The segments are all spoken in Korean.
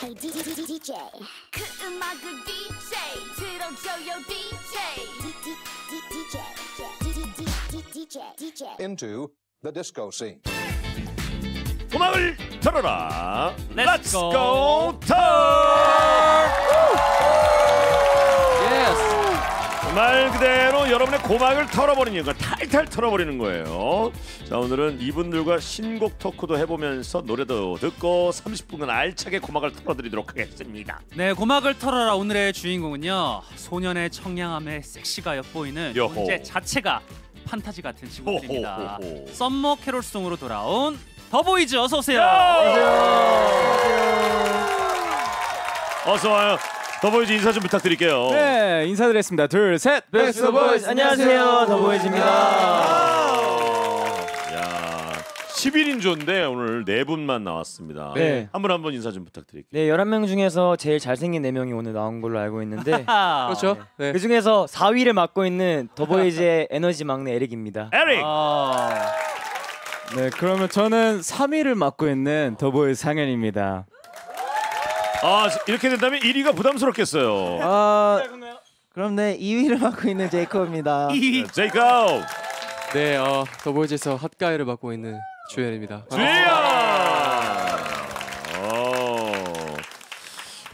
Hey DJ 그 음악을 DJ 들어줘요 DJ DJ Into the disco scene 음악을 들어라 Let's, Let's go, go turn yes. 말 그대로 여러분의 고막을 털어버리는 거 탈탈 털어버리는 거예요 자 오늘은 이분들과 신곡 토크도 해보면서 노래도 듣고 30분간 알차게 고막을 털어드리도록 하겠습니다. 네, 고막을 털어라 오늘의 주인공은요. 소년의 청량함에 섹시가 엿보이는 여호. 존재 자체가 판타지 같은 친구들입니다. 호호호호. 썸머 캐롤송으로 돌아온 더보이즈 어서 오세요. 어서 와요. 더보이즈 인사 좀 부탁드릴게요. 네, 인사드렸습니다. 둘, 셋. 베스트 네, 보이즈 안녕하세요. 더보이즈입니다. 아! 11인조인데 오늘 네 분만 나왔습니다. 네. 한분 한 분 인사 좀 부탁드릴게요. 네, 11명 중에서 제일 잘생긴 4명이 오늘 나온 걸로 알고 있는데 아. 그렇죠. 네. 네. 그 중에서 4위를 맡고 있는 더보이즈의 에너지 막내 에릭입니다. 에릭! 아 네, 그러면 저는 3위를 맡고 있는 더보이즈 상현입니다. 아, 이렇게 된다면 1위가 부담스럽겠어요. 아, 그럼 네, 2위를 맡고 있는 제이콥입니다. 제이콥! 네, 어, 더보이즈에서 핫가이를 맡고 있는 주현입니다. 주현! 어.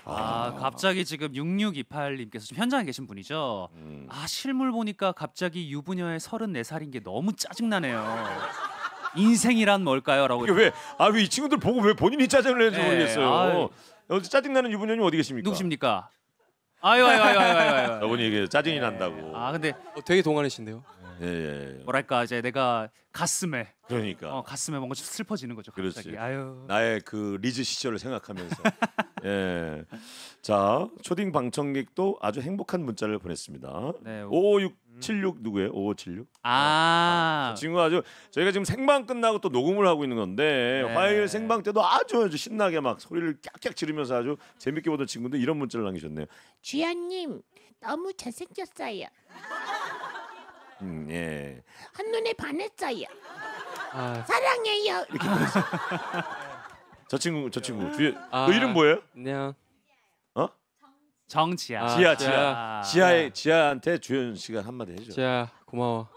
어. 아, 갑자기 지금 6628님께서 지금 현장에 계신 분이죠. 음. 아, 실물 보니까 갑자기 유부녀의 34살인 게 너무 짜증나네요. 인생이란 뭘까요?라고. 이게 왜? 아, 이 친구들 보고 왜 본인이 짜증을 내는지 네, 모르겠어요. 아, 짜증나는 유부녀님 어디 계십니까? 누구십니까? 아유 아유 아유 아유 아유. 아유. 저분이 이게 짜증이 네. 난다고. 아, 근데 어, 되게 동안이신데요. 예, 예, 예. 뭐랄까 이제 내가 가슴에 그러니까 어, 가슴에 뭔가 좀 슬퍼지는 거죠. 그렇지. 아유. 나의 그 리즈 시절을 생각하면서 예. 자 초딩 방청객도 아주 행복한 문자를 보냈습니다. 네. 5576 누구예요? 5576? 아. 아. 그 친구 아주 저희가 지금 생방 끝나고 또 녹음을 하고 있는 건데 네. 화요일 생방 때도 아주 아주 신나게 막 소리를 깍깍 지르면서 아주 재밌게 보던 친구도 이런 문자를 남기셨네요. 주연님 너무 잘생겼어요. 음, 예. 한눈에 반했어요. 아, 사랑해요. 이렇게 저 친구 저 친구 뒤 아. 너 이름 뭐예요? 안녕. 어? 정지야. 아, 지아 지아. 지아. 지아 네. 지아한테 주현 씨가 한마디 해줘. 지아 고마워.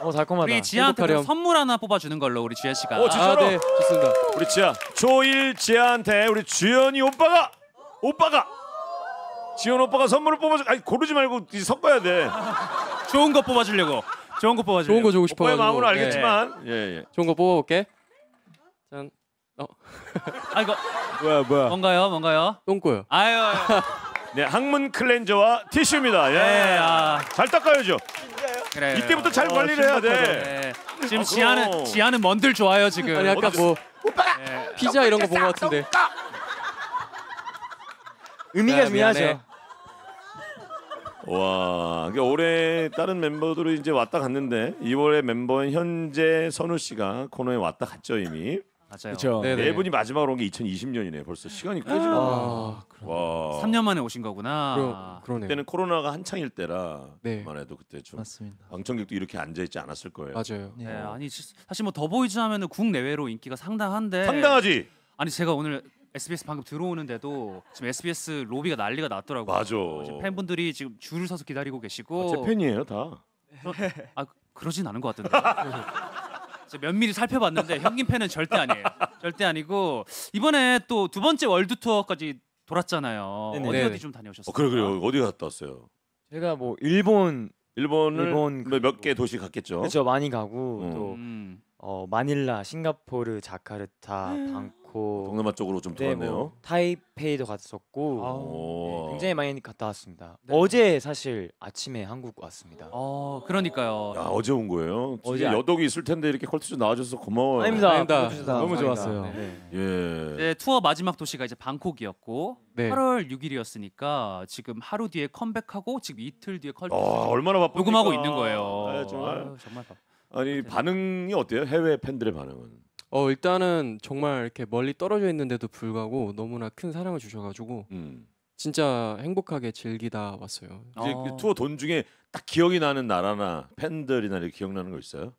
어 달콤하다. 우리 지아한테 그 선물 하나 뽑아주는 걸로 우리 지아 씨가. 오, 진짜로? 아네 좋습니다. 우리 지아 초일 지아한테 우리 주현이 오빠가 오빠가 지현 오빠가 선물을 뽑아줘. 아니 고르지 말고 섞어야 돼. 좋은 거 뽑아주려고. 좋은 거 뽑아주려고. 좋은 거 주고 싶어. 오빠의 마음으 알겠지만. 예 예. 예, 예. 좋은 거 뽑아볼게. 짠. 어. 아 이거 뭐야 뭐야. 뭔가요 뭔가요? 똥꼬요. 아유. 네, 항문 클렌저와 티슈입니다. 예. 네, 아. 잘 닦아야죠. 그래 이때부터 잘 어, 관리를 해야 돼. 네. 지금 아, 지하는 지하는 먼들 좋아요 지금. 아니 아까 뭐 오빠가 네. 피자 이런 거본거 같은데. 의미가 네, 중요하죠. 와, 그러니까 올해 다른 멤버들로 이제 왔다 갔는데 2월에 멤버인 현재 선우 씨가 코너에 왔다 갔죠 이미. 맞아요. 네, 네. 네, 분이 마지막으로 온 게 2020년이네. 벌써 시간이 꽤 지나. 아, 와. 3년 만에 오신 거구나. 그러, 네 그때는 코로나가 한창일 때라 네. 만 해도 그때 좀 맞습니다. 방청객도 이렇게 앉아 있지 않았을 거예요. 맞아요. 네, 아니 사실 뭐더 보이즈 하면은 국내외로 인기가 상당한데 상당하지. 아니 제가 오늘 SBS 방금 들어오는데도 지금 SBS 로비가 난리가 났더라고요. 맞아. 팬분들이 지금 줄을 서서 기다리고 계시고 아, 제 팬이에요 다. 아 그러진 않은 것 같은데. 제가 면밀히 살펴봤는데 형님 팬은 절대 아니에요. 절대 아니고 이번에 또 두 번째 월드 투어까지 돌았잖아요. 네네. 어디 어디 네. 좀 다녀오셨어요? 어, 그래 그래 어디 갔다 왔어요? 제가 뭐 일본 일본을 일본 뭐 몇개 도시 갔겠죠. 그렇죠 많이 가고 어. 음. 또 어, 마닐라, 싱가포르, 자카르타, 방 그고 동남아 쪽으로 좀 네, 돌았네요. 뭐 타이페이도 갔었고 아. 네, 굉장히 많이 갔다 왔습니다. 네. 어제 사실 아침에 한국 왔습니다. 어, 그러니까요. 야, 어제 온 거예요. 어제 아- 여독이 있을 텐데 이렇게 컬투쇼 나와줘서 고마워요. 아닙니다. 아닙니다. 너무 감사합니다. 좋았어요. 네. 네. 예. 이 투어 마지막 도시가 이제 방콕이었고 네. 8월 6일이었으니까 지금 하루 뒤에 컴백하고 지금 이틀 뒤에 컬아 얼마나 바쁘 녹음하고 있는 거예요. 아, 정말. 아 정말 바 아니 네. 반응이 어때요? 해외 팬들의 반응은? 어 일단은 정말 이렇게 멀리 떨어져 있는데도 불구하고 너무나 큰 사랑을 주셔가지고 음. 진짜 행복하게 즐기다 왔어요. 이제 그 아. 투어 돈 중에 딱 기억이 나는 나라나 팬들이나 이렇게 기억나는 거 있어요?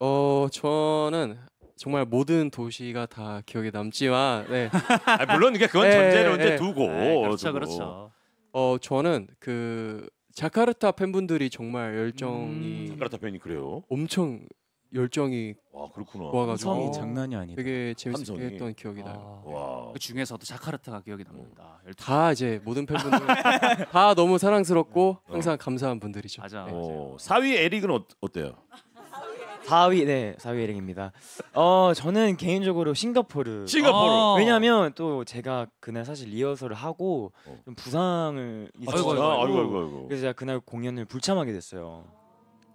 어 저는 정말 모든 도시가 다 기억에 남지만 네. 예, 예. 아, 물론 그건 전제를 예, 예. 언제 두고 그렇죠, 그렇죠. 어 저는 그 자카르타 팬분들이 정말 열정이 음. 자카르타 팬이 그래요? 엄청 열정이 와 그렇구나. 와가지고 성이 장난이 아니다. 되게 재밌게 했던 기억이 나요. 아, 네. 와. 그 중에서도 자카르타가 기억이 납니다. 음. 열두- 다 이제 모든 팬분들 다 너무 사랑스럽고 네. 항상 감사한 분들이죠. 맞아. 네. 어, 4위 에릭은 어, 어때요? 4위 네 4위 에릭입니다. 어 저는 개인적으로 싱가포르. 싱가포르. 어. 왜냐면 또 제가 그날 사실 리허설을 하고 어. 좀 부상을 아, 있었어요. 아이고 아이고 아이고. 그래서 제가 그날 공연을 불참하게 됐어요.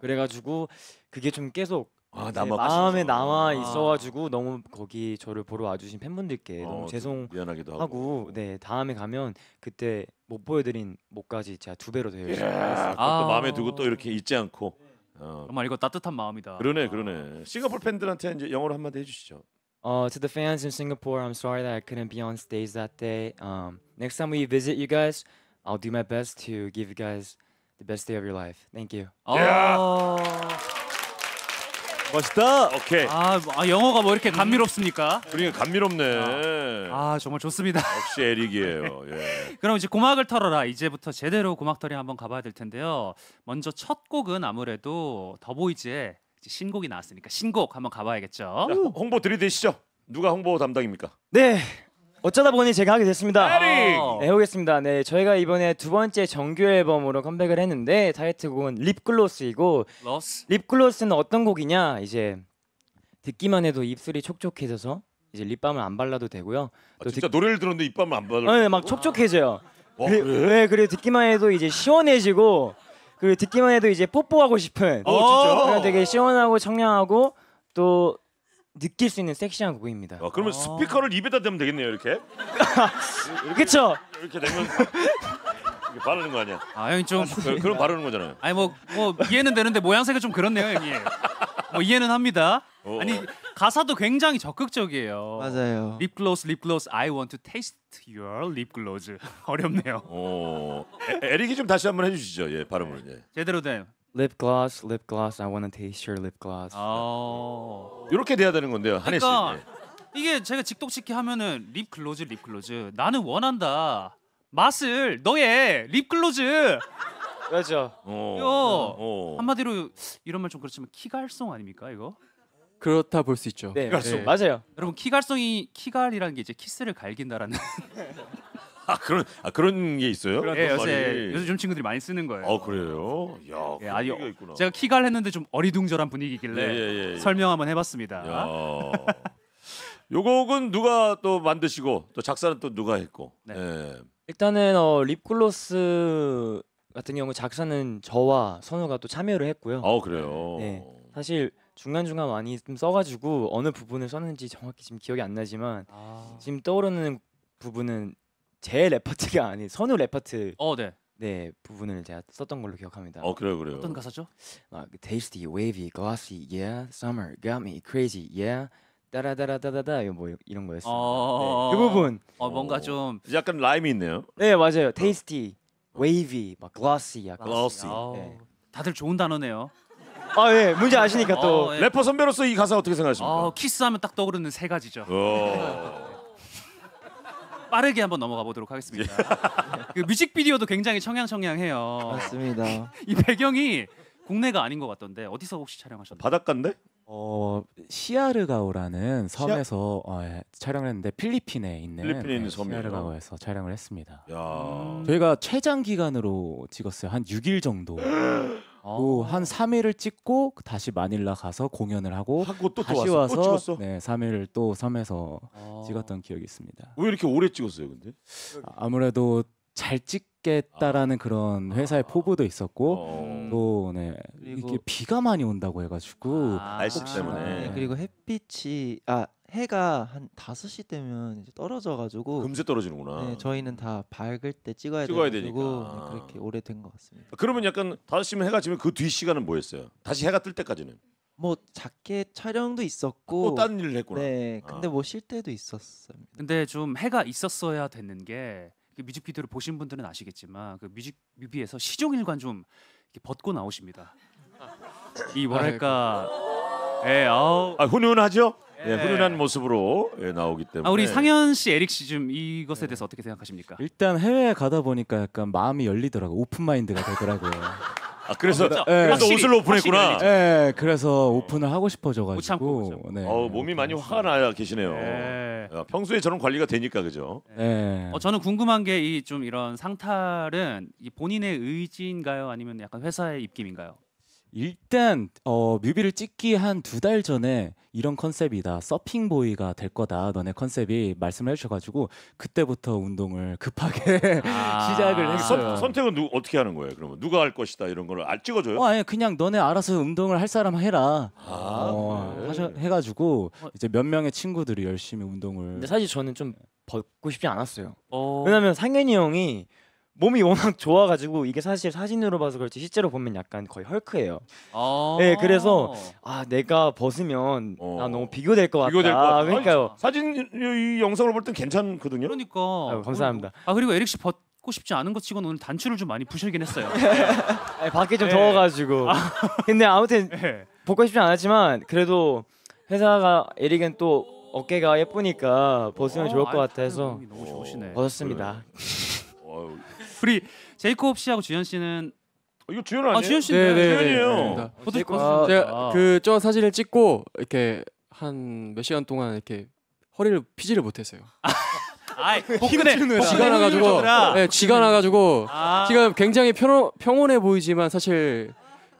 그래가지고 그게 좀 계속 아제 남아 마음에 남아 있어가지고 너무 거기 저를 보러 와주신 팬분들께 너무 죄송하고 미안하기도 하고. 네 다음에 가면 그때 못 보여드린 목까지 제가 두 배로 더 예. 열심히 하겠습니다. 그것도 아. 마음에 두고 또 이렇게 잊지 않고. 어. 정말 이거 따뜻한 마음이다. 그러네 그러네. 싱가포르 팬들한테 이제 영어로 한마디 해주시죠. Uh, to the fans in Singapore, I'm sorry that I couldn't be on stage that day. Um, next time we visit you guys, I'll do my best to give you guys the best day of your life. Thank you. 아. 멋있다. 오케이. 아, 아, 영어가 뭐 이렇게 음. 감미롭습니까? 그러니까 감미롭네. 아, 아 정말 좋습니다. 역시 에릭이에요. 예. 그럼 이제 고막을 털어라. 이제부터 제대로 고막털이 한번 가봐야 될 텐데요. 먼저 첫 곡은 아무래도 더보이즈의 신곡이 나왔으니까 신곡 한번 가봐야겠죠. 자, 홍보 들이대시죠. 누가 홍보 담당입니까? 네, 어쩌다 보니 제가 하게 됐습니다. 아, 네, 해보겠습니다. 네, 저희가 이번에 두 번째 정규 앨범으로 컴백을 했는데 타이틀곡은 립글로스이고 러스? 립글로스는 어떤 곡이냐 이제 듣기만 해도 입술이 촉촉해져서 이제 립밤을 안 발라도 되고요. 아, 진짜 듣... 노래를 들었는데 입밤을 안 발라. 네, 막 촉촉해져요. 와, 그래? 네, 그래 듣기만 해도 이제 시원해지고 그리고 듣기만 해도 이제 뽀뽀하고 싶은. 어, 진짜? 되게 시원하고 청량하고 또 느낄 수 있는 섹시한 곡입니다. 어, 그러면 아. 스피커를 입에다 대면 되겠네요, 이렇게. 이렇게 그쵸? 이렇게 되면 이게 바르는 거 아니야? 아 형이 좀 그, 그럼 바르는 거잖아요. 아니 뭐뭐 뭐 이해는 되는데 모양새가 좀 그렇네요 형이. 뭐 이해는 합니다. 어, 아니 어. 가사도 굉장히 적극적이에요. 맞아요. 립글로스 립글로스 I want to taste your lip gloss. 어렵네요. 어, 에릭이 좀 다시 한 번 해주시죠. 예, 발음을. 예. 제대로 된 립글 p 스립글 s 스 lip gloss. I wanna taste your lip gloss. 아. 이렇게 돼야 되는 건데요. 한혜 씨. 그러니까 네. 이게 제가 직독치기 하면은 립 글로즈, 립 글로즈. 나는 원한다. 맛을 너의 립 글로즈. 그렇죠. 이 어. 한마디로 이런 말 좀 그렇지만 키갈송 아닙니까 이거? 그렇다 볼 수 있죠. 네, 네. 맞아요. 여러분 키갈송이 키갈이라는 게 이제 키스를 갈긴다라는 아, 그런 아, 그런 게 있어요? 예, 요새 말이. 요새 좀 친구들이 많이 쓰는 거예요. 아 그래요? 야, 예, 아니, 있구나. 제가 키갈 했는데 좀 어리둥절한 분위기길래 예, 예, 예, 예, 설명 한번 해봤습니다. 야. 요 곡은 누가 또 만드시고 또 작사는 또 누가 했고. 네. 예. 일단은 어, 립글로스 같은 경우 작사는 저와 선우가 또 참여를 했고요. 아 그래요. 네. 사실 중간 중간 많이 좀 써가지고 어느 부분을 썼는지 정확히 지금 기억이 안 나지만 아, 지금 떠오르는 부분은 제 레퍼트가 아닌 선우 레퍼트 어, 네. 네 부분을 제가 썼던 걸로 기억합니다. 어 그래요 그래요. 어떤 가사죠? 막 tasty, wavy, glossy, yeah, summer got me crazy, yeah. 따라다라다다다 뭐 이런 거였어요. 아, 네, 아, 그 부분. 아, 어 뭔가 좀 약간 라임이 있네요. 네 맞아요. 어. tasty, wavy, 막 glossy, 약 glossy. 네. 다들 좋은 단어네요. 아 예, 문제 아시니까 또 어, 예. 래퍼 선배로서 이 가사 어떻게 생각하십니까? 어, 키스하면 딱 떠오르는 세 가지죠. 어. 빠르게 한번 넘어가 보도록 하겠습니다. 예. 그 뮤직비디오도 굉장히 청양청양해요. 맞습니다. 이 배경이 국내가 아닌 것 같던데 어디서 혹시 촬영하셨나요? 바닷가인데? 어 시아르가오라는 섬에서 어, 예, 촬영을 했는데 필리핀에 있는 필리핀에 있는 네, 섬 시아르가오에서 촬영을 했습니다. 야. 저희가 최장 기간으로 찍었어요. 한 6일 정도. 어. 한 3일을 찍고 다시 마닐라 가서 공연을 하고, 하고 또 다시 또 와서 찍 네, 3일을 또 섬에서 아. 찍었던 기억이 있습니다. 왜 이렇게 오래 찍었어요, 근데? 아, 무래도잘 찍겠다라는 그런 회사의 포부도 있었고 어. 또 네, 그리 이게 비가 많이 온다고 해가지고 아, 날씨 때문에. 네. 그리고 햇빛이 아 해가 한 다섯 시 되면 이제 떨어져 가지고 금세 떨어지는구나. 네, 저희는 다 밝을 때 찍어야, 찍어야 되니까 네, 그렇게 오래된 것 같습니다. 그러면 약간 다섯 시면 해가 지면 그 뒤 시간은 뭐였어요? 다시 해가 뜰 때까지는? 뭐 작게 촬영도 있었고 아, 또 다른 일을 했구나. 네, 아. 근데 아. 뭐 뭐쉴 때도 있었어요. 근데 좀 해가 있었어야 되는 게 그 뮤직비디오를 보신 분들은 아시겠지만 그뮤직비디오에서 시종일관 좀 이렇게 벗고 나오십니다. 이 뭐랄까, 예, 아, 훈훈하죠? 예. 예, 훈훈한 모습으로 예, 나오기 때문에 아, 우리 상현 씨, 에릭 씨 좀 이것에 대해서 어떻게 생각하십니까? 일단 해외에 가다 보니까 약간 마음이 열리더라고 오픈 마인드가 되더라고요. 아, 그래서 아, 그렇죠. 예. 그래서 확실히, 옷을 오픈했구나. 예, 그래서 오픈을 하고 싶어져가지고 참고. 네. 어 몸이 많이 화가 나야 계시네요. 예. 아, 평소에 저런 관리가 되니까 그죠? 예. 예. 어, 저는 궁금한 게 이 좀 이런 상탈은 이 본인의 의지인가요? 아니면 약간 회사의 입김인가요? 일단 어, 뮤비를 찍기 한 두 달 전에 이런 컨셉이다 서핑 보이가 될 거다 너네 컨셉이 말씀을 해주셔가지고 그때부터 운동을 급하게 아 시작을 했어요. 선, 택은 누, 어떻게 하는 거예요? 그러면 누가 할 것이다 이런 걸 아, 찍어줘요? 어, 아니 그냥 너네 알아서 운동을 할 사람 해라. 아, 어, 그 하셔, 해가지고 어. 이제 몇 명의 친구들이 열심히 운동을. 근데 사실 저는 좀 벗고 싶지 않았어요. 어... 왜냐면 상현이 형이 몸이 워낙 좋아가지고 이게 사실 사진으로 봐서 그렇지 실제로 보면 약간 거의 헐크예요. 아 네, 그래서 아 내가 벗으면 나 어. 너무 비교될 것 같다. 비교될 것 같다. 그러니까요. 사진 이, 영상으볼땐 괜찮거든요. 그러니까 아 감사합니다. 아 그리고 에릭 씨 벗고 싶지 않은 것 치고는 오늘 단추를 좀 많이 부실긴 했어요. 아 밖에 좀 네. 더워가지고. 아. 근데 아무튼 네. 벗고 싶지 않았지만 그래도 회사가 에릭은 또 어깨가 예쁘니까 벗으면 아, 좋을 것 아유, 같아서 벗었습니다. 그래. 우리 제이콥 씨하고 주현 씨는 어, 이거 주현 아니에요? 아 주현 씨인 네, 주현이에요. 네, 포토 네. 어, 아, 제가 아. 그저 사진을 찍고 이렇게 한 몇 시간 동안 이렇게 허리를 피지를 못했어요. 아이, 가 나가지고, 아. 네, 쥐가 나가지고 아. 지금 굉장히 평, 평온해 보이지만 사실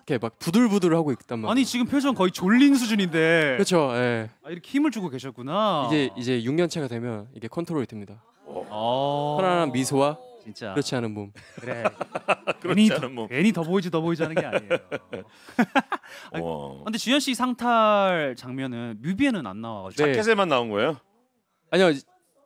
이렇게 막 부들부들 하고 있단 말이에 아니 지금 표정 거의 졸린 수준인데. 그렇죠. 예. 아, 이렇게 힘을 주고 계셨구나. 이제 이제 6년 차가 되면 이게 컨트롤이 됩니다. 아~ 편안한 미소와 진짜. 그렇지 않은 몸. 그래. 그렇지 괜히 않은 몸. 괜히 더 보이지 더 보이지 하는 게 아니에요. 근데 주현 씨 상탈 장면은 뮤비에는 안 나와가지고. 네. 자켓에만 나온 거예요? 아니요,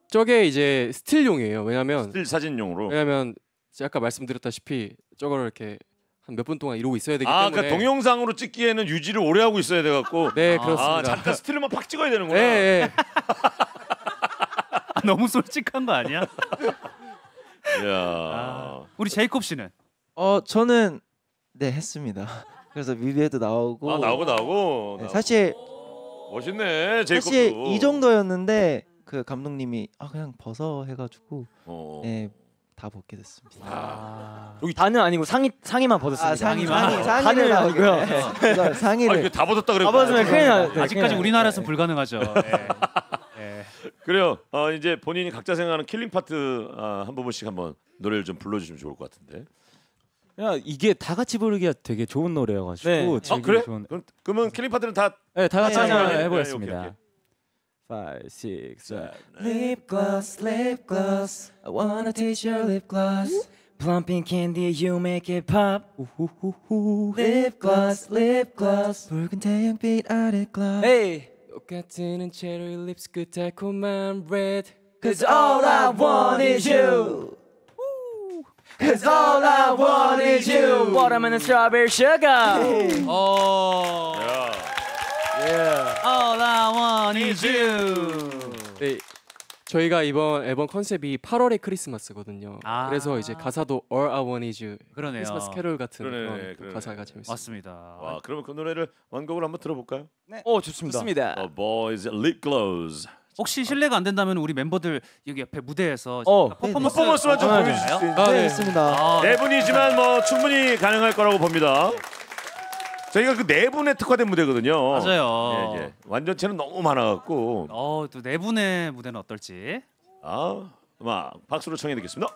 저게 이제 스틸용이에요. 왜냐면 스틸 사진용으로. 왜냐면 제가 아까 말씀드렸다시피 저거 이렇게 한 몇 분 동안 이러고 있어야 되기 아, 그러니까 때문에. 그러니까 동영상으로 찍기에는 유지를 오래 하고 있어야 돼 갖고. 네, 그렇습니다. 아, 잠깐 스틸만 팍 찍어야 되는구나. 네, 네. 아, 너무 솔직한 거 아니야? 아, 우리 제이콥 씨는 어 저는 네 했습니다. 그래서 뮤비에도 나오고 아 나오고 나오고 네, 사실 멋있네 제이콥도 사실 이 정도였는데 그 감독님이 아 그냥 벗어 해가지고 어. 네, 다 벗게 됐습니다. 아. 여기 단은 아니고 상의 상의만 벗었습니다. 아, 상의, 상의, 상의를 단은 나오고요 네. 상의를 아, 다 벗었다 그래. 다 벗으면 큰일 나. 네. 아직까지 우리나라에서 는 불가능하죠. 네. 네. 예. 그래요. 어, 이제 본인이 각자 생각하는 킬링 파트 아, 한 부분씩 한번 노래를 좀 불러주시면 좋을 것 같은데. 야 이게 다 같이 부르기가 되게 좋은 노래여가지고 네. 아 그래? 좋은... 그럼, 그러면 킬링 파트는 다. 네, 다 같이 아, 한번 네, 네, 해보겠습니다. 오케이, 오케이. five, six, seven. 네. Lip gloss, lip gloss. I wanna taste your lip gloss. Plumping candy, you make it pop. Lip gloss, lip gloss. 붉은 태양빛 아래 gloss. Hey. and cherry lips 그 달콤한 red Cause all I want is you Cause all I want is you Watermelon and strawberry sugar Oh yeah. yeah All I want is you 저희가 이번 앨범 컨셉이 8월의 크리스마스거든요. 아 그래서 이제 가사도 All I Want Is You 그러네요. 크리스마스 캐롤 같은 그러네, 그런 그러네. 가사가 재밌어요. 맞습니다. 와 그러면 그 노래를 원곡으로 한번 들어볼까요? 네. 어 좋습니다. 좋습니다. The Boys Lip Glows. 혹시 실례가 안 된다면 우리 멤버들 여기 옆에 무대에서 어, 네, 네. 퍼포먼스 퍼포먼스만 좀 보여주실 수 있나요? 네. 있습니다. 아, 네 분이지만 뭐 충분히 가능할 거라고 봅니다. 저희가 그 네 분에 특화된 무대거든요. 맞아요. 예, 예. 완전체는 너무 많아갖고. 어, 또 네 분의 무대는 어떨지. 아, 음악 박수로 청해 듣겠습니다.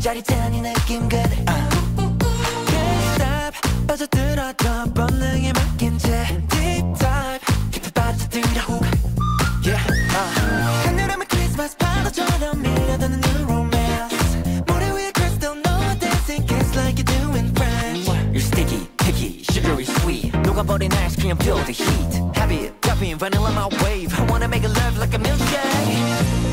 짜릿한 이 느낌 그대 너 본능에 맡긴 채 Deep dive 깊이 빠져들려 후각 yeah. uh. 하늘하면 크리스마스 파도처럼 밀려드는 new romance 모래 위에 crystal 너와 dancing kiss like you do in French You're sticky, picky, sugary sweet 녹아버린 ice cream feel the heat Habit, dubbing, vanilla my wave I wanna make a love like a milkshake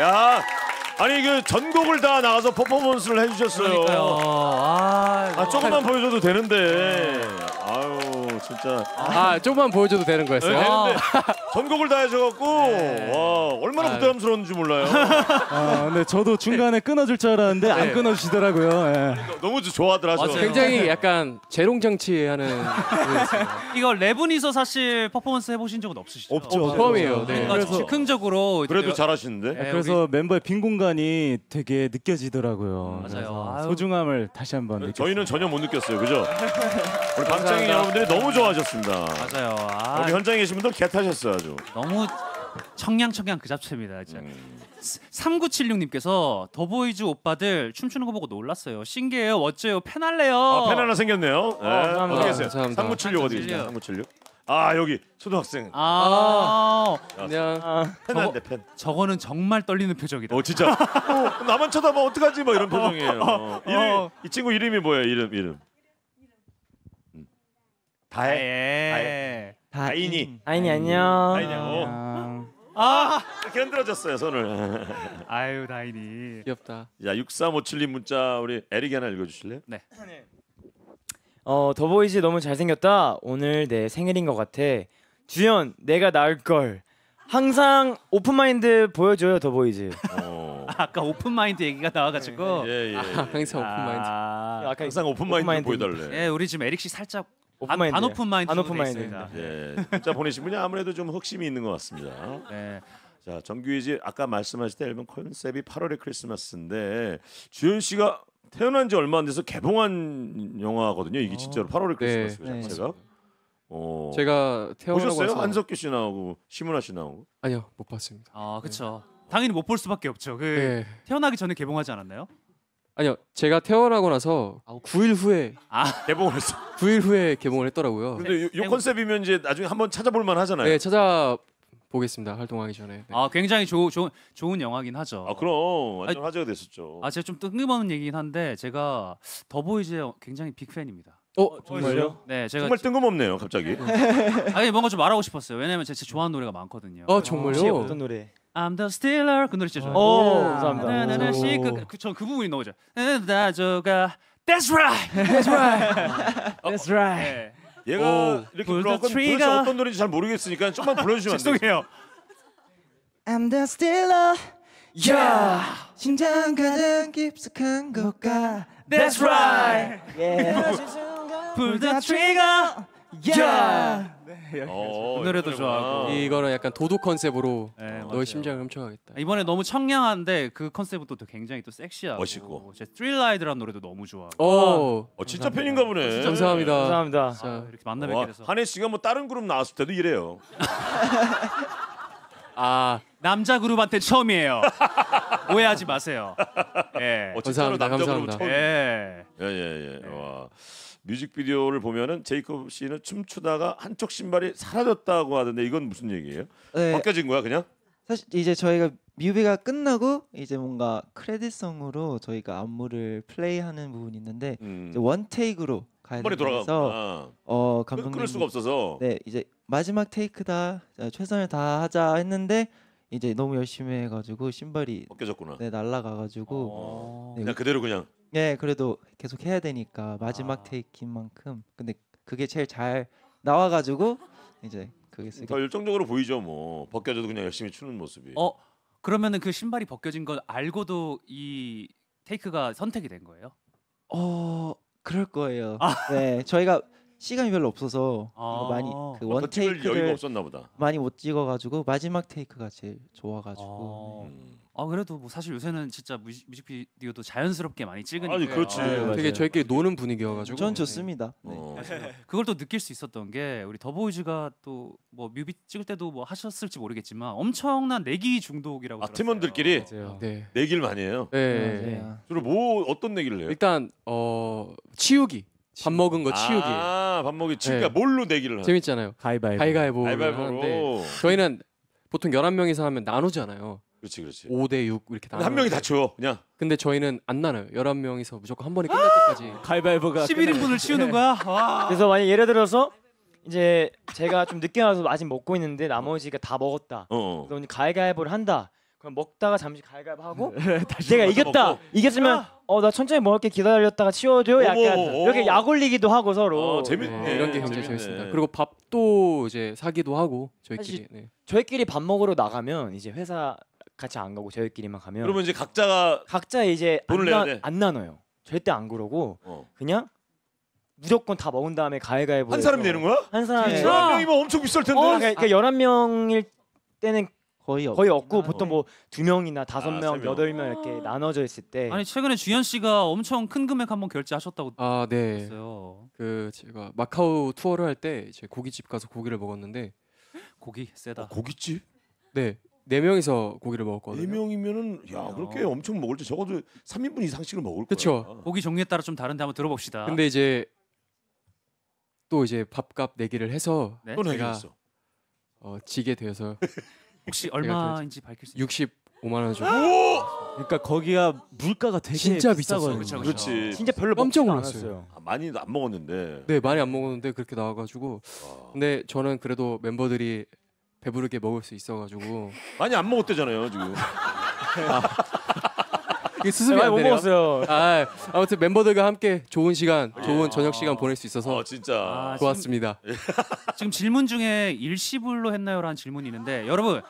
야. 아니 그 전곡을 다 나가서 퍼포먼스를 해주셨어요. 그러니까요. 아, 아, 조금만 보여줘도 되는데. 네. 아유. 진짜 아 조금만 보여줘도 되는 거였어요. 네, 아. 전곡을 다 해줘갖고 네. 와 얼마나 아. 부담스러운지 몰라요. 아 근데 저도 중간에 끊어줄 줄 알았는데 안 네. 끊어주시더라고요. 예. 너무 좋아하더라고요 굉장히 예. 약간 재롱장치하는 이거 레븐이서 사실 퍼포먼스 해보신 적은 없으시죠? 없죠. 없 처음이에요. 네. 그래서 즉흥적으로 그래도 네, 잘하시는데. 그래서 멤버의 빈 공간이 되게 느껴지더라고요. 음, 맞아요. 소중함을 다시 한번. 저희는 전혀 못 느꼈어요. 그죠? 우리 방청인 여러분들이 너무 좋아하셨습니다. 맞아요. 아, 우리 현장에 계신 분들 개타셨어요 아주. 너무 청량청량 그 잡채입니다. 음. 3976님께서 더보이즈 오빠들 춤추는 거 보고 놀랐어요. 신기해요. 멋져요. 팬 할래요. 아, 팬 하나 생겼네요. 어, 네. 감사합니다. 어디 계세요? 감사합니다. 3976 어디 계세요? 3976. 아 여기 초등학생. 아, 그냥 팬한데 팬. 저거는 정말 떨리는 표정이다. 어 진짜. 어, 나만 쳐다봐 어떡하지? 막 뭐 이런 어, 표정이에요. 어, 이름, 어. 이 친구 이름이 뭐예요? 이름 이름. 다해. 예. 다인이. 다인이 안녕. 다인이 안녕. 아, 이렇게 흔들어졌어요, 손을. 아유, 다인이. 귀엽다. 자, 6357님 문자 우리 에릭이 하나 읽어 주실래요? 네. 어, 더보이즈 너무 잘생겼다. 오늘 내 생일인 것 같아. 주연, 내가 나을 걸. 항상 오픈 마인드 보여줘요, 더보이즈. 어. 아까 오픈 마인드 얘기가 나와가지고 예, 예, 예. 아, 항상 오픈 마인드 아, 까 항상 오픈 마인드 보여달래. 예, 우리 지금 에릭 씨 살짝 아, 오픈마인드. 안 오픈 마인드. 안 오픈 마인드 예, 자 보내신 분이 아무래도 좀 흑심이 있는 것 같습니다. 네. 자, 정규희 씨 아까 말씀하실 때 앨범 컨셉이 8월의 크리스마스인데 주현 씨가 태어난 지 얼마 안 돼서 개봉한 영화거든요. 이게 어. 진짜로 8월의 크리스마스 그 네, 네. 가 어. 제가 태어나고 보셨어요? 와서 한석규 씨 나오고 심은하 씨 나오고. 아니요 못 봤습니다. 아 그렇죠. 당연히 못 볼 수밖에 없죠. 그 네. 태어나기 전에 개봉하지 않았나요? 아니요 제가 퇴원하고 나서 9일 아, 후에 아. 개봉을 했어. 9일 후에 개봉을 했더라고요. 근데 요, 네. 컨셉이면 이제 나중에 한번 찾아볼 만 하잖아요. 네 찾아보겠습니다 활동하기 전에. 네. 아 굉장히 좋, 좋, 좋은 영화긴 하죠. 아 그럼 완전 화제가 됐었죠. 아 제가 좀 뜬금없는 얘기긴 한데 제가 더보이즈 굉장히 빅팬입니다. 어 정말요? 네 제가 정말 뜬금없네요, 갑자기. 아니 뭔가 좀 말하고 싶었어요. 왜냐면 제가 진짜 좋아하는 노래가 많거든요. 아 정말요? 어떤 노래? I'm the stealer 그 노래 진짜 좋아요. 오, 감사합니다. 나나나 씨그그전그 부분이 너무 좋아. 나조가 That's right. That's right. That's right. 얘가 이렇게 불러간 도대체 어떤 노래인지 잘 모르겠으니까 좀만 불러주시면 죄송해요. I'm the stealer. Yeah. 심장 가득 깊숙한 것과 That's right. Yeah. Pull the trigger. 야! 네, 오, 늘에도 어, 좋아하고 어. 이거는 약간 도도 컨셉으로 네, 너의 심장을 훔쳐가겠다. 아, 이번에 너무 청량한데 그 컨셉도 또 굉장히 또 섹시하고 멋있고. 제스릴라이드라는 노래도 너무 좋아. 오, 어, 진짜 팬인가 보네. 감사합니다. 감사합니다. 아, 이렇게 만나 뵙게 돼서 한혜 씨가 뭐 다른 그룹 나왔을 때도 이래요. 아, 남자 그룹한테 처음이에요. 오해하지 마세요. 예. 어, 감사합니다, 감사합니다. 처음. 예. 예. 예, 예, 예. 와. 뮤직비디오를 보면은 제이콥 씨는 춤추다가 한쪽 신발이 사라졌다고 하던데 이건 무슨 얘기예요? 네. 벗겨진 거야 그냥? 사실 이제 저희가 뮤비가 끝나고 이제 뭔가 크레딧송으로 저희가 안무를 플레이하는 부분이 있는데 음. 원 테이크로 가야 머리 돌아가서 아. 어 그 감독님 끊을 수가 없어서 네 이제 마지막 테이크다 최선을 다하자 했는데 이제 너무 열심히 해가지고 신발이 벗겨졌구나. 네 날라가가지고 어. 네, 그냥 그대로 그냥 예, 그래도 계속 해야 되니까 마지막 아. 테이크인 만큼. 근데 그게 제일 잘 나와가지고 이제 그게 쓰기. 더 열정적으로 보이죠 뭐 벗겨져도 그냥 열심히 추는 모습이 어 그러면은 그 신발이 벗겨진 걸 알고도 이 테이크가 선택이 된 거예요? 어 그럴 거예요. 아. 네, 저희가 시간이 별로 없어서 아. 이 많이 그더 그 원테이크를 없었나 보다 많이 못 찍어가지고 마지막 테이크가 제일 좋아가지고 아. 네. 음. 아 그래도 뭐 사실 요새는 진짜 뮤직, 뮤직비디오도 자연스럽게 많이 찍으니까 아니, 그렇지. 네, 아요 되게 저희끼리 노는 분위기여가지고 전 좋습니다. 네. 네. 어. 그걸 또 느낄 수 있었던 게 우리 더보이즈가 또 뭐 뮤비 찍을 때도 뭐 하셨을지 모르겠지만 엄청난 내기 중독이라고 아 들었어요. 팀원들끼리 맞아요. 네. 내기를 많이 해요. 네. 맞아요. 네. 주로 뭐 어떤 내기를 해요? 일단 어 치우기 밥 먹은 거 치우기 아 밥 먹이 그러니까 네. 뭘로 내기를 하는? 재밌잖아요. 가위바위보. 가위바위보. 알바보로 저희는 보통 11명이서 하면 나누잖아요. 그렇지 그렇지. 5대 6 이렇게 다. 한 명이 다쳐요 그냥. 근데 저희는 안 나눠요. 11명이서 무조건 한 번에 끝날 때까지. 가위바위보가 11인분을 치우는 네. 거야? 와. 그래서 만약 예를 들어서 이제 제가 좀 늦게 와서 아직 먹고 있는데 나머지가 다 먹었다. 어. 어. 그래 가위바위보를 한다. 그럼 먹다가 잠시 가위 하고 내가 이겼다. 먹고. 이겼으면 아. 어나 천천히 먹을게 기다렸다가 치워줘. 약간 어머, 어 이렇게 약 올리기도 하고 서로. 어, 재밌네. 네, 이런 게굉장재밌습니다 그리고 밥도 이제 사기도 하고 저희끼리. 네. 저희끼리 밥 먹으러 나가면 이제 회사 같이 안 가고 저희끼리만 가면 그러면 이제 각자가 각자 이제 돈을 내야 안, 돼. 나, 안 나눠요. 절대 안 그러고 어. 그냥 무조건 다 먹은 다음에 가위가위보 한사람내는 거야? 한 사람이 네. 한 명이면 뭐 엄청 비쌀 텐데. 어, 그러니까 11명일 그러니까 때는 거의 없, 거의 없고 보통 뭐 두 명이나 다섯 아, 명, 명. 여덟 명 이렇게 아. 나눠져 있을 때 아니 최근에 주현 씨가 엄청 큰 금액 한번 결제하셨다고 아, 네. 들었어요. 그 제가 마카오 투어를 할 때 이제 고깃집 가서 고기를 먹었는데 고기 세다. 어, 고깃집? 네. 네 명이서 고기를 먹었거든요. 네 명이면은 야 그렇게 엄청 먹을 때 적어도 3인분 이상씩을 먹을 거예요. 그렇죠. 고기 종류에 따라 좀 다른데 한번 들어봅시다. 근데 이제 또 이제 밥값 내기를 해서 네? 또 제가 어 지게 되어서 혹시 얼마인지 밝힐 수 있나요? 65만 원 정도. 그러니까 거기가 물가가 되게 진짜 비싸거든요 그쵸, 그쵸. 그렇지. 진짜 별로 깜짝 먹랐어요 아, 많이 안 먹었는데. 네 많이 안 먹었는데 그렇게 나와가지고 아, 근데 저는 그래도 멤버들이 배부르게 먹을 수 있어가지고 많이 안 먹었대잖아요 지금. 아. 이게 수습이 안 되네요. 아, 아, 아무튼 멤버들과 함께 좋은 시간, 좋은 저녁 시간 보낼 수 있어서 아 진짜. 좋았습니다. 아, 지금 질문 중에 일시불로 했나요라는 질문이 있는데 여러분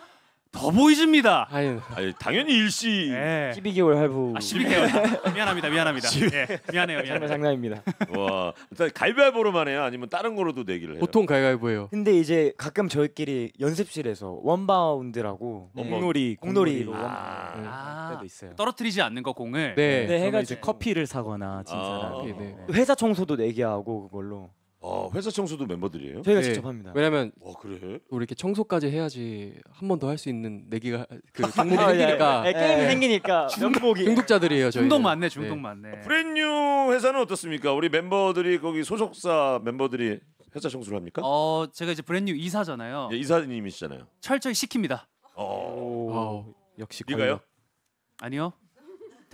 더보이십니다 아유, 아니, 당연히 일시. 예. 12개월 할부. 아, 12개월. 미안합니다. 미안합니다. 예, 미안해요. 미안해요. 장난입니다. 와, 일단 가보로만 해요? 아니면 다른 거로도 내기를 해요? 보통 가위바보예요 근데 이제 가끔 저희끼리 연습실에서 원바운드라고 네. 공놀이 공놀이로 아. 아. 뭐 때도 있어요. 떨어뜨리지 않는 거 공을. 네, 네, 저 해가지고. 커피를 사거나 진짜 아. 네, 네. 회사 청소도 내기하고 그걸로 아 회사 청소도 멤버들이에요? 저희가 네. 직접 합니다. 왜냐면 와 어, 그래? 우리 이렇게 청소까지 해야지 한 번 더 할 수 있는 내기가 그 종목이 그 아, 예, 예. 생기니까 예, 게임이 예. 생기니까 면목이 중독자들이에요 저희. 중독 많네 네. 중독 많네. 아, 브랜뉴 회사는 어떻습니까? 우리 멤버들이 거기 소속사 멤버들이 회사 청소를 합니까? 어 제가 이제 브랜뉴 이사잖아요. 예, 이사님이시잖아요. 철저히 시킵니다. 어. 어. 역시 네가요? 아니요.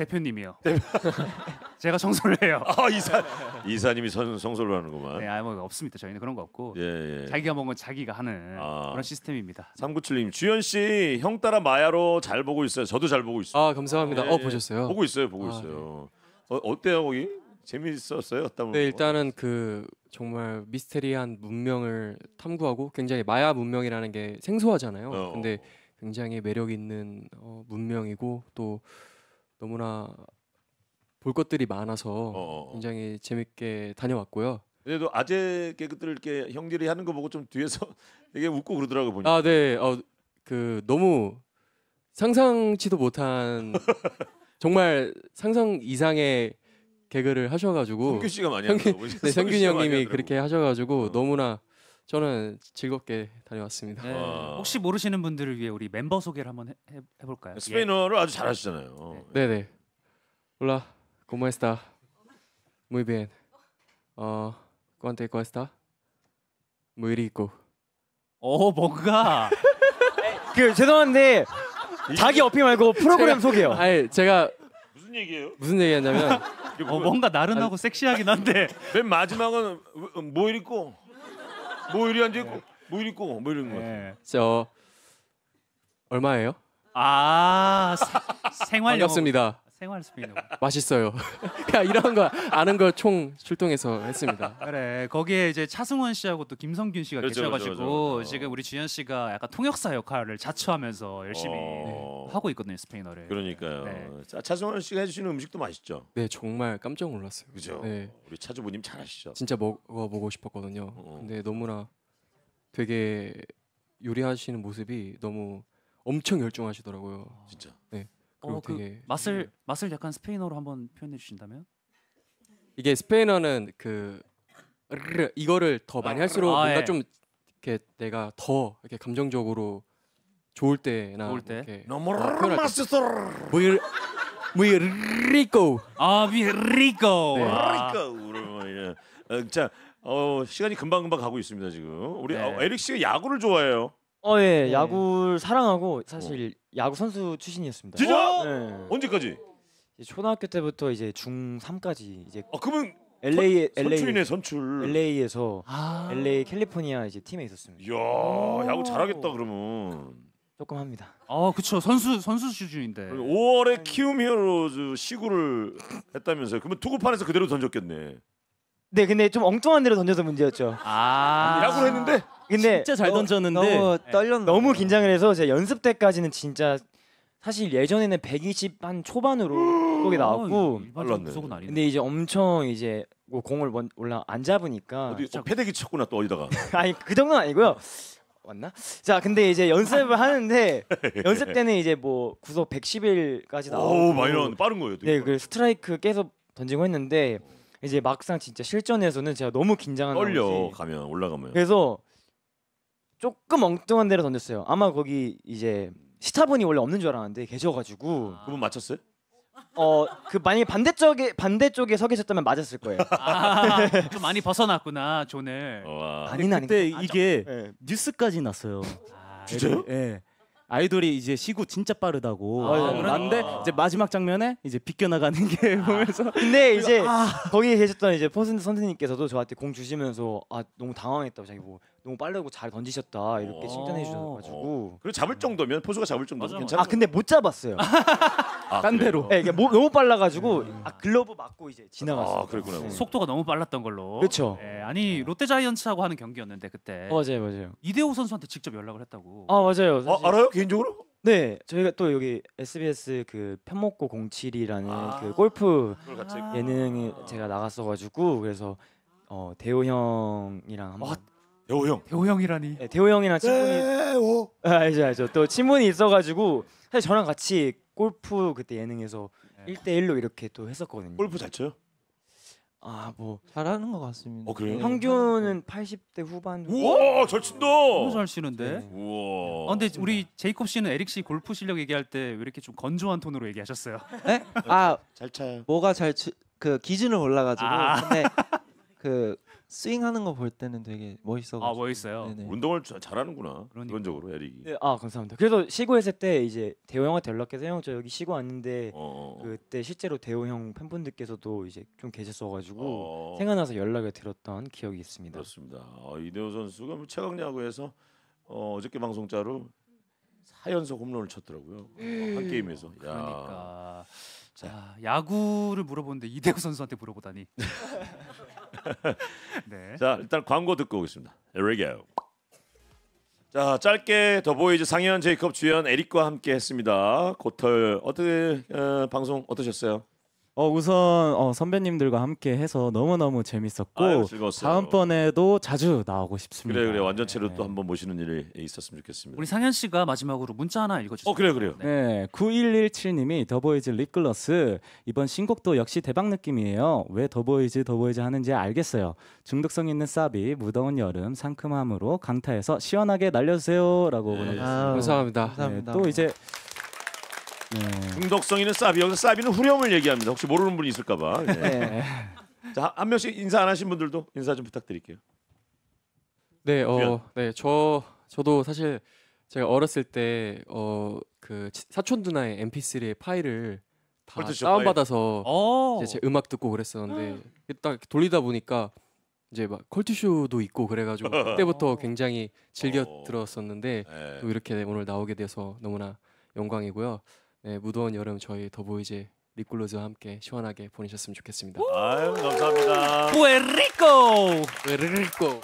대표님이요. 제가 청소를 해요. 아 이사 이사님이 선, 성소를 하는구만. 네, 아무 없습니다. 저희는 그런 거 없고 예, 예. 자기가 먹건 자기가 하는 아. 그런 시스템입니다. 397님 주현 씨 형 따라 마야로 잘 보고 있어요. 저도 잘 보고 있어요. 아 감사합니다. 예, 어 예. 보셨어요? 보고 있어요, 보고 아, 네. 있어요. 네. 어, 어때요 거기? 재밌었어요? 어떤 네 일단은 그 정말 미스테리한 문명을 탐구하고 굉장히 마야 문명이라는 게 생소하잖아요. 어. 어. 근데 굉장히 매력 있는 어, 문명이고 또 너무나 볼 것들이 많아서 어어. 어, 어. 굉장히 재밌게 다녀왔고요. 그래도 아재 개그들 이렇게 형들이 하는 거 보고 좀 뒤에서 되게 웃고 그러더라고 보니까. 아 네, 어그 너무 상상치도 못한 정말 상상 이상의 개그를 하셔가지고 성균 씨가 많이 하고 네, 성균 형님이 그렇게 하셔가지고 어. 너무나 저는 즐겁게 다녀왔습니다. 네. 혹시 모르시는 분들을 위해 우리 멤버 소개를 한번 해, 해, 볼까요 예. 스페인어를 아주 잘하시잖아요. 네. 네네. Hola, ¿cómo está? Muy bien. 어, ¿cuánto cuesta? Muy rico. 어 뭔가 그 죄송한데 자기 어필 말고 프로그램 소개요. 아니 제가 무슨 얘기예요? 무슨 얘기했냐면 어, 뭔가 나른하고 섹시하긴 한데 맨 마지막은 뭐, 뭐 이리고 뭐 이리 앉아 있고 뭐 이리 있고 뭐 이런 거. 네. 저 얼마예요? 아 세- 생활 영업. 반갑습니다. 생활 스피노. 맛있어요. 그냥 이런 거 아는 걸총 출동해서 했습니다. 그래 거기에 이제 차승원 씨하고 또 김성균 씨가 그렇죠, 그렇죠 계셔가지고 그렇죠, 그렇죠. 지금 우리 주현 씨가 약간 통역사 역할을 자처하면서 열심히 어... 네, 하고 있거든요 스페인어를. 그러니까요. 네. 자, 차승원 씨가 해주시는 음식도 맛있죠. 네 정말 깜짝 놀랐어요. 그죠. 네. 우리 차주부님 잘하시죠. 진짜 먹어보고 싶었거든요. 어. 근데 너무나 되게 요리하시는 모습이 너무 엄청 열중하시더라고요. 진짜. 어, 그 되게 맛을 예. 맛을 약간 스페인어로 한번 표현해 주신다면? 이게 스페인어는 그 이거를 더 많이 할수록 아, 뭔가 예. 좀 이렇게 내가 더 이렇게 감정적으로 좋을 때나 좋을 때? 이렇게 너무 큰일 날 맛있어. muy muy rico 아, 미리코. 네. 아. 그러니까 그러면 예. 어, 자, 어, 시간이 금방 금방 가고 있습니다 지금. 우리 어, 네. 어, 에릭 씨가 야구를 좋아해요. 어, 예, 네. 야구를 사랑하고 사실 어. 야구 선수 출신이었습니다. 진짜? 어? 네. 언제까지? 이제 초등학교 때부터 이제 중3까지 이제 아 그러면 LA 선, LA 선출이네 선출. LA에서 아. LA 캘리포니아 이제 팀에 있었습니다. 이야 야구 잘하겠다 그러면. 조금 합니다. 아 그쵸 선수 선수 수준인데. 5월에 키움 히어로즈 시구를 했다면서요? 그러면 투구판에서 그대로 던졌겠네. 네, 근데 좀 엉뚱한 데로 던져서 문제였죠. 아 야구를 했는데 근데 진짜 잘 던졌는데 너무 예. 떨렸 너무 긴장을 해서 제가 연습 때까지는 진짜 사실 예전에는 120 한 초반으로 거기 나왔고 일반네 근데 이제 엄청 이제 뭐 공을 먼- 올라 안 잡으니까 어디 어, 패대기 쳤구나 또 어디다가. 아니 그 정도는 아니고요. 왔나? 자, 근데 이제 연습을 하는데 연습 때는 이제 뭐 구속 110일까지 나오고 오 많이 나왔는 빠른 거예요. 네, 그 스트라이크 계속 던지고 했는데 이제 막상 진짜 실전에서는 제가 너무 긴장한 떨려 건지 가면 올라가면. 그래서 조금 엉뚱한 데로 던졌어요. 아마 거기 이제 시타분이 원래 없는 줄 알았는데 계셔가지고 아. 그분 맞췄어요? 어 그 만약에 반대쪽에 반대쪽에 서 계셨다면 맞았을 거예요. 아, 좀 많이 벗어났구나 존을. 아니 아니. 그때 아, 이게 예. 뉴스까지 났어요. 아, 진짜요? 예. 아이돌이 이제 시구 진짜 빠르다고. 아, 아, 그래? 근데 이제 마지막 장면에 이제 비껴나가는 게 보면서 근데 이제 거기에 계셨던 이제 퍼센트 선생님께서도 저한테 공 주시면서 아 너무 당황했다고 자기 뭐 너무 빠르고 잘 던지셨다 이렇게 어. 칭찬해 주셔가지고 어. 그리고 잡을 정도면 포수가 잡을 정도면 괜찮아. 근데 못 잡았어요. 아, 딴 대로. 네, 예, 이게 뭐, 너무 빨라가지고 음. 아, 글러브 맞고 이제 지나갔어요. 아, 그랬구나. 네. 속도가 너무 빨랐던 걸로. 그쵸. 예, 아니 롯데 자이언츠하고 하는 경기였는데 그때 어, 맞아요, 맞아요. 이대호 선수한테 직접 연락을 했다고. 아 맞아요. 어, 알아요? 개인적으로? 네, 저희가 또 여기 SBS 그 편목고 07이라는 아. 그 골프 예능 에 제가 나갔어가지고 그래서 어, 대호 형이랑 한번 대호 형. 대호 형이라니. 네, 대호 형이랑 친분이 대호. 아, 알죠 알죠. 또 친분이 있어가지고 사실 저랑 같이 골프 그때 예능에서 네. 1대1로 이렇게 또 했었거든요. 골프 잘 쳐요? 아 뭐 잘하는 것 같습니다. 어, 그래요? 네. 평균 80대 후반. 우와 잘 친다. 너무 잘 치는데. 네. 우와. 아, 근데 우리 제이콥 씨는 에릭 씨 골프 실력 얘기할 때 왜 이렇게 좀 건조한 톤으로 얘기하셨어요? 네? 아잘 차요. 뭐가 잘그 기준을 올라가지고 아. 근데 그 스윙하는 거 볼 때는 되게 멋있어. 아 멋있어요. 운동을 자- 잘하는구나. 그러니까. 기본적으로 에릭이. 네, 아 감사합니다. 그래서 시구 했을 때 이제 대호 형한테 연락해서 형저 여기 시구 왔는데 어, 어, 어. 그때 실제로 대호 형 팬분들께서도 이제 좀 계셨어가지고 어, 생각나서 연락을 드렸던 기억이 있습니다. 그렇습니다. 어, 이대호 선수가 뭐 최강야구에서 어, 어저께 방송자로 4연속 홈런을 쳤더라고요. 어, 한 게임에서. 야. 그러니까 자 야구를 물어보는데 이대호 선수한테 물어보다니 네. 자 일단 광고 듣고 오겠습니다. Here we go. 자 짧게 더 보이즈 상현 제이콥 주연 에릭과 함께 했습니다. 고털 어떻게 어, 방송 어떠셨어요? 어 우선 어, 선배님들과 함께 해서 너무 너무 재밌었고 아유, 다음번에도 자주 나오고 싶습니다. 그래 그래 완전체로 네. 또 한번 모시는 일이 있었으면 좋겠습니다. 우리 상현 씨가 마지막으로 문자 하나 읽어주세요. 어 그래 그래요. 네. 네, 9117님이 더보이즈 립글러스 이번 신곡도 역시 대박 느낌이에요. 왜 더보이즈 더보이즈 하는지 알겠어요. 중독성 있는 사비 무더운 여름 상큼함으로 강타해서 시원하게 날려주세요라고 네. 보내주셨습니다. 아, 감사합니다. 네, 감사합니다. 또 이제 네. 중독성 있는 사비 여기서 사비는 후렴을 얘기합니다. 혹시 모르는 분이 있을까봐. 예. 네. 자, 한 명씩 인사 안 하신 분들도 인사 좀 부탁드릴게요. 네, 어, 네, 저 저도 사실 제가 어렸을 때 어 그 사촌 누나의 MP3의 파일을 다 홀트쇼 다운 받아서 어. 이제 제 음악 듣고 그랬었는데 딱 돌리다 보니까 이제 막 컬투쇼도 있고 그래가지고 그때부터 굉장히 즐겨 어. 들었었는데 네. 또 이렇게 오늘 나오게 돼서 너무나 영광이고요. 네, 무더운 여름 저희 더보이즈 리글로즈와 함께 시원하게 보내셨으면 좋겠습니다. 아유 감사합니다. 뿌에리코. 뿌에리코.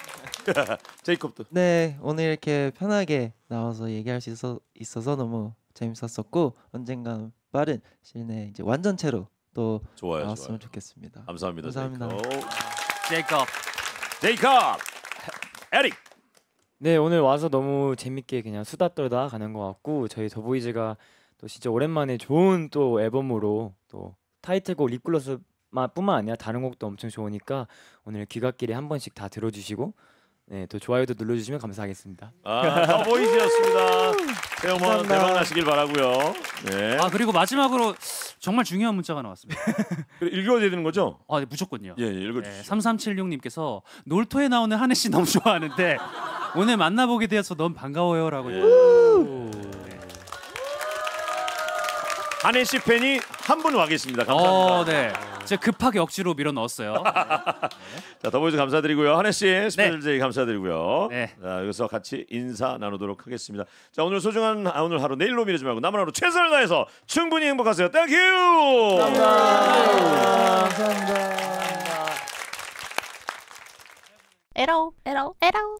제이콥도. 네 오늘 이렇게 편하게 나와서 얘기할 수 있어, 있어서 너무 재밌었었고 언젠가 빠른 시내 이제 완전체로 또 좋아요, 나왔으면 좋아요. 좋겠습니다. 감사합니다. 감사합니다. 제이콥. 제이콥. 에릭. 네 오늘 와서 너무 재밌게 그냥 수다 떨다 가는 것 같고 저희 더보이즈가 또 진짜 오랜만에 좋은 또 앨범으로 또 타이틀곡 립글로스뿐만 아니라 다른 곡도 엄청 좋으니까 오늘 귀갓길에 한 번씩 다 들어주시고 네, 또 좋아요도 눌러주시면 감사하겠습니다. 아, 보이즈였습니다 태영원 대박 나시길 바라고요. 네. 아 그리고 마지막으로 정말 중요한 문자가 나왔습니다. 읽어야 되는 거죠? 아, 네, 무조건요. 예, 예 읽어주세요. 네, 3376님께서 놀토에 나오는 한혜 씨 너무 좋아하는데 오늘 만나보게 되어서 너무 반가워요라고. 예. 한네씨 팬이 한 분 와 계십니다. 감사합니다. 어, 네. 제가 급하게 억지로 밀어 넣었어요. 자, 더보이즈 감사드리고요. 한혜 씨, 스페셜 네. 제이 감사드리고요. 네. 자, 여기서 같이 인사 나누도록 하겠습니다. 자, 오늘 소중한 오늘 하루 내일로 미루지 말고 남은 하루 최선을 다해서 충분히 행복하세요. 땡큐! 감사합니다. 감사합니다. 에러, 에러, 에러.